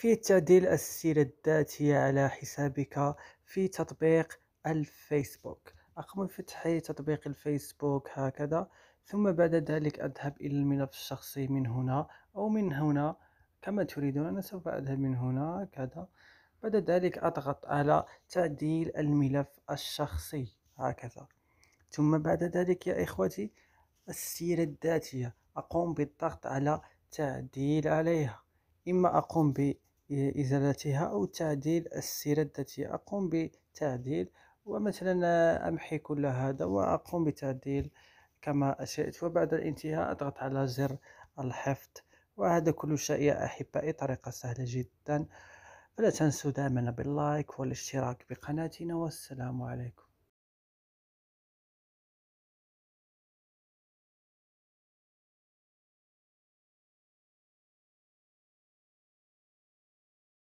في تعديل السيرة الذاتية على حسابك في تطبيق الفيسبوك أقوم بفتح تطبيق الفيسبوك هكذا ثم بعد ذلك أذهب إلى الملف الشخصي من هنا أو من هنا كما تريدون أنا سوف أذهب من هنا هكذا بعد ذلك أضغط على تعديل الملف الشخصي هكذا ثم بعد ذلك يا إخوتي السيرة الذاتية أقوم بالضغط على تعديل عليها إما أقوم ب إزالتها أو تعديل السيرة الذاتية أقوم بتعديل ومثلا أمحي كل هذا وأقوم بتعديل كما أشئت وبعد الانتهاء أضغط على زر الحفظ وهذا كل شيء يا أحبائي طريقة سهلة جدا فلا تنسوا دائما باللايك والاشتراك بقناتنا والسلام عليكم